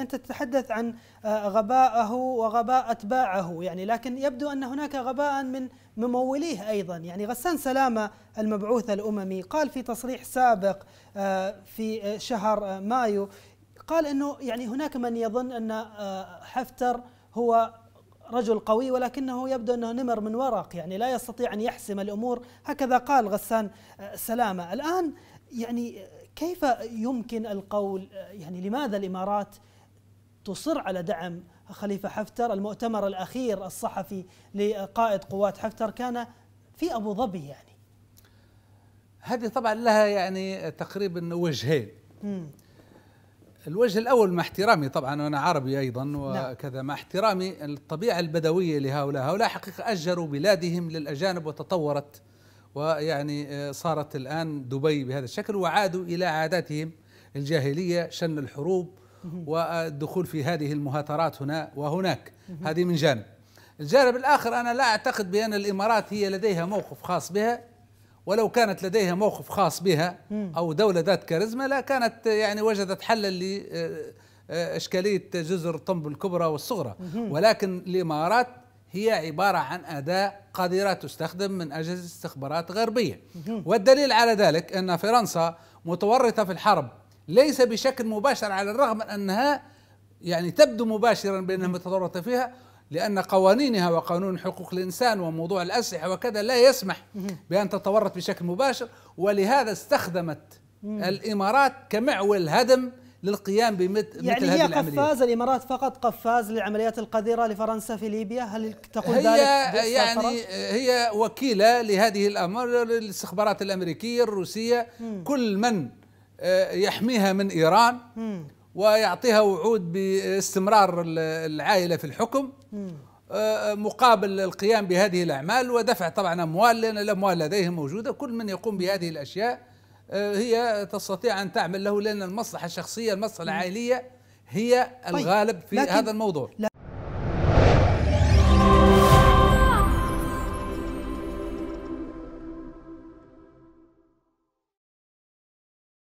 أنت تتحدث عن آه، غباءه وغباء أتباعه يعني لكن يبدو أن هناك غباء من مموليه أيضا يعني غسان سلامة المبعوث الأممي قال في تصريح سابق آه، في آه، شهر مايو قال أنه يعني هناك من يظن أن حفتر هو رجل قوي ولكنه يبدو أنه نمر من ورق يعني لا يستطيع أن يحسم الأمور هكذا قال غسان سلامة الآن يعني كيف يمكن القول يعني لماذا الإمارات تصر على دعم خليفة حفتر المؤتمر الأخير الصحفي لقائد قوات حفتر كان في أبو ظبي يعني هذه طبعا لها يعني تقريبا وجهين الوجه الأول مع احترامي طبعا وأنا عربي أيضا نعم. وكذا مع احترامي الطبيعة البدوية لهؤلاء هؤلاء حقيقة أجروا بلادهم للأجانب وتطورت ويعني صارت الآن دبي بهذا الشكل وعادوا إلى عاداتهم الجاهلية شن الحروب والدخول في هذه المهاترات هنا وهناك هذه من جانب الجانب الآخر أنا لا أعتقد بأن الإمارات هي لديها موقف خاص بها ولو كانت لديها موقف خاص بها أو دولة ذات كاريزما لا كانت يعني وجدت حلا لإشكالية آه، آه، جزر طنب الكبرى والصغرى ولكن الإمارات هي عبارة عن أداة قذرة تستخدم من أجهزة استخبارات غربية والدليل على ذلك أن فرنسا متورطة في الحرب ليس بشكل مباشر على الرغم من انها يعني تبدو مباشرا بانها متورطه فيها لأن قوانينها وقانون حقوق الإنسان وموضوع الأسلحة وكذا لا يسمح بأن تتورط بشكل مباشر ولهذا استخدمت الإمارات كمعول هدم للقيام بمثل يعني هذه هي العمليات. قفاز الإمارات فقط قفاز للعمليات القذرة لفرنسا في ليبيا هل تقول هي ذلك يعني هي وكيلة لهذه الأمر للاستخبارات الأمريكية الروسية مم. كل من آه، يحميها من إيران ويعطيها وعود باستمرار العائلة في الحكم آه، آه، مقابل القيام بهذه الأعمال ودفع طبعا أموال لأن الأموال لديهم موجودة كل من يقوم بهذه الأشياء هي تستطيع أن تعمل له لأن المصلحة الشخصية المصلحة العائلية هي طيب، الغالب في هذا الموضوع